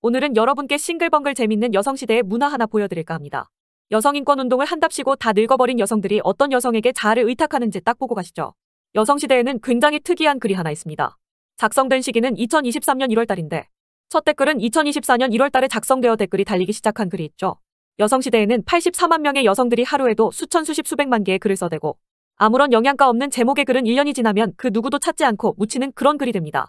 오늘은 여러분께 싱글벙글 재밌는 여성시대의 문화 하나 보여드릴까 합니다. 여성인권 운동을 한답시고 다 늙어버린 여성들이 어떤 여성에게 자아를 의탁하는지 딱 보고 가시죠. 여성시대에는 굉장히 특이한 글이 하나 있습니다. 작성된 시기는 2023년 1월달인데 첫 댓글은 2024년 1월달에 작성되어 댓글이 달리기 시작한 글이 있죠. 여성시대에는 84만 명의 여성들이 하루에도 수천 수십 수백만 개의 글을 써대고 아무런 영향가 없는 제목의 글은 1년이 지나면 그 누구도 찾지 않고 묻히는 그런 글이 됩니다.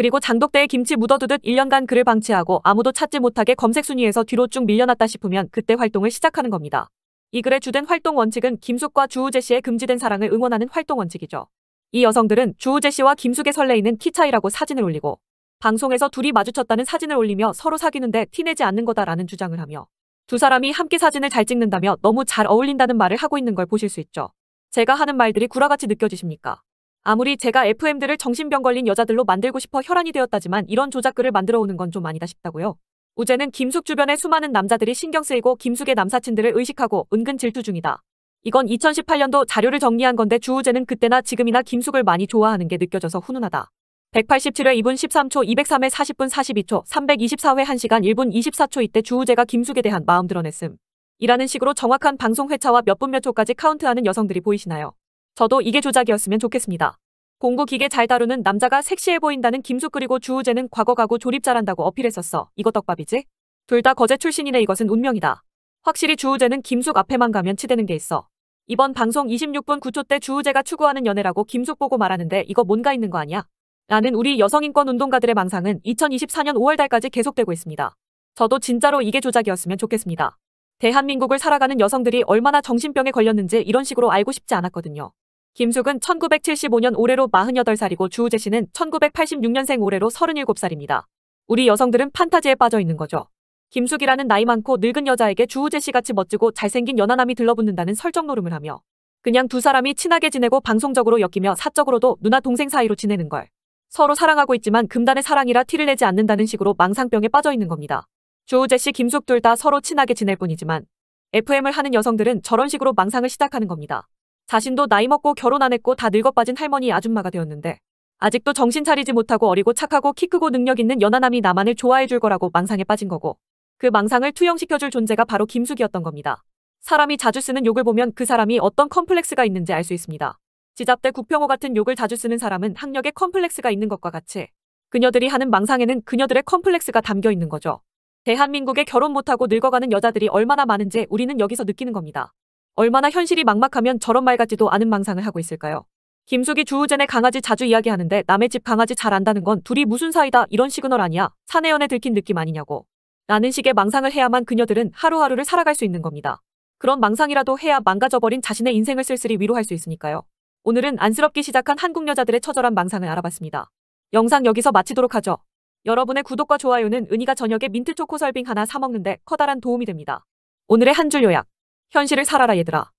그리고 장독대에 김치 묻어두듯 1년간 그를 방치하고 아무도 찾지 못하게 검색 순위에서 뒤로 쭉 밀려났다 싶으면 그때 활동을 시작하는 겁니다. 이 글의 주된 활동 원칙은 김숙과 주우재 씨의 금지된 사랑을 응원하는 활동 원칙이죠. 이 여성들은 주우재 씨와 김숙의 설레이는 키 차이라고 사진을 올리고 방송에서 둘이 마주쳤다는 사진을 올리며 서로 사귀는데 티내지 않는 거다라는 주장을 하며 두 사람이 함께 사진을 잘 찍는다며 너무 잘 어울린다는 말을 하고 있는 걸 보실 수 있죠. 제가 하는 말들이 구라같이 느껴지십니까? 아무리 제가 FM들을 정신병 걸린 여자들로 만들고 싶어 혈안이 되었다지만 이런 조작글을 만들어 오는 건 좀 아니다 싶다고요. 우재는 김숙 주변의 수많은 남자들이 신경 쓰이고 김숙의 남사친들을 의식하고 은근 질투 중이다. 이건 2018년도 자료를 정리한 건데 주우재는 그때나 지금이나 김숙을 많이 좋아하는 게 느껴져서 훈훈하다. 187회 2분 13초, 203회 40분 42초, 324회 1시간 1분 24초 이때 주우재가 김숙에 대한 마음 드러냈음. 이라는 식으로 정확한 방송 회차와 몇 분 몇 초까지 카운트하는 여성들이 보이시나요? 저도 이게 조작이었으면 좋겠습니다. 공구 기계 잘 다루는 남자가 섹시해 보인다는 김숙 그리고 주우재는 과거 가구 조립 잘한다고 어필했었어. 이거 떡밥이지? 둘 다 거제 출신이네 이것은 운명이다. 확실히 주우재는 김숙 앞에만 가면 치대는 게 있어. 이번 방송 26분 9초 때 주우재가 추구하는 연애라고 김숙 보고 말하는데 이거 뭔가 있는 거 아니야? 라는 우리 여성인권 운동가들의 망상은 2024년 5월달까지 계속되고 있습니다. 저도 진짜로 이게 조작이었으면 좋겠습니다. 대한민국을 살아가는 여성들이 얼마나 정신병에 걸렸는지 이런 식으로 알고 싶지 않았거든요. 김숙은 1975년 올해로 48살이고 주우재 씨는 1986년생 올해로 37살입니다. 우리 여성들은 판타지에 빠져 있는 거죠. 김숙이라는 나이 많고 늙은 여자에게 주우재 씨같이 멋지고 잘생긴 연하남이 들러붙는다는 설정 노름을 하며 그냥 두 사람이 친하게 지내고 방송적으로 엮이며 사적으로도 누나 동생 사이로 지내는 걸. 서로 사랑하고 있지만 금단의 사랑이라 티를 내지 않는다는 식으로 망상병에 빠져 있는 겁니다. 주우재 씨, 김숙 둘 다 서로 친하게 지낼 뿐이지만 FM을 하는 여성들은 저런 식으로 망상을 시작하는 겁니다. 자신도 나이 먹고 결혼 안 했고 다 늙어빠진 할머니 아줌마가 되었는데 아직도 정신 차리지 못하고 어리고 착하고 키 크고 능력 있는 연하남이 나만을 좋아해 줄 거라고 망상에 빠진 거고 그 망상을 투영시켜 줄 존재가 바로 김숙이었던 겁니다. 사람이 자주 쓰는 욕을 보면 그 사람이 어떤 컴플렉스가 있는지 알 수 있습니다. 지잡대 구평호 같은 욕을 자주 쓰는 사람은 학력에 컴플렉스가 있는 것과 같이 그녀들이 하는 망상에는 그녀들의 컴플렉스가 담겨 있는 거죠. 대한민국에 결혼 못하고 늙어가는 여자들이 얼마나 많은지 우리는 여기서 느끼는 겁니다. 얼마나 현실이 막막하면 저런 말 같지도 않은 망상을 하고 있을까요? 김숙이 주우젠의 강아지 자주 이야기하는데 남의 집 강아지 잘 안다는 건 둘이 무슨 사이다 이런 시그널 아니야 사내연에 들킨 느낌 아니냐고 라는 식의 망상을 해야만 그녀들은 하루하루를 살아갈 수 있는 겁니다. 그런 망상이라도 해야 망가져버린 자신의 인생을 쓸쓸히 위로할 수 있으니까요. 오늘은 안쓰럽기 시작한 한국 여자들의 처절한 망상을 알아봤습니다. 영상 여기서 마치도록 하죠. 여러분의 구독과 좋아요는 은희가 저녁에 민트초코 설빙 하나 사먹는데 커다란 도움이 됩니다. 오늘의 한 줄 요약 현실을 살아라 얘들아.